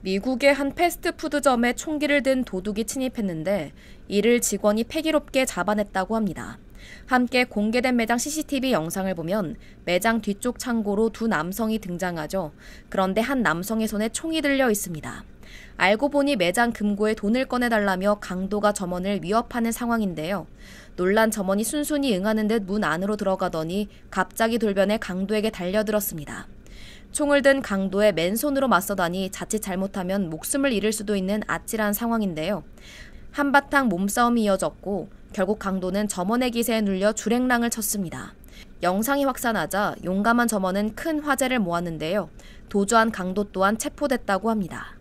미국의 한 패스트푸드점에 총기를 든 도둑이 침입했는데 이를 직원이 패기롭게 잡아냈다고 합니다. 함께 공개된 매장 CCTV 영상을 보면 매장 뒤쪽 창고로 두 남성이 등장하죠. 그런데 한 남성의 손에 총이 들려 있습니다. 알고 보니 매장 금고에 돈을 꺼내달라며 강도가 점원을 위협하는 상황인데요. 놀란 점원이 순순히 응하는 듯 문 안으로 들어가더니 갑자기 돌변해 강도에게 달려들었습니다. 총을 든강도의 맨손으로 맞서다니 자칫 잘못하면 목숨을 잃을 수도 있는 아찔한 상황인데요. 한바탕 몸싸움이 이어졌고 결국 강도는 점원의 기세에 눌려 주랭랑을 쳤습니다. 영상이 확산하자 용감한 점원은 큰 화제를 모았는데요. 도주한 강도 또한 체포됐다고 합니다.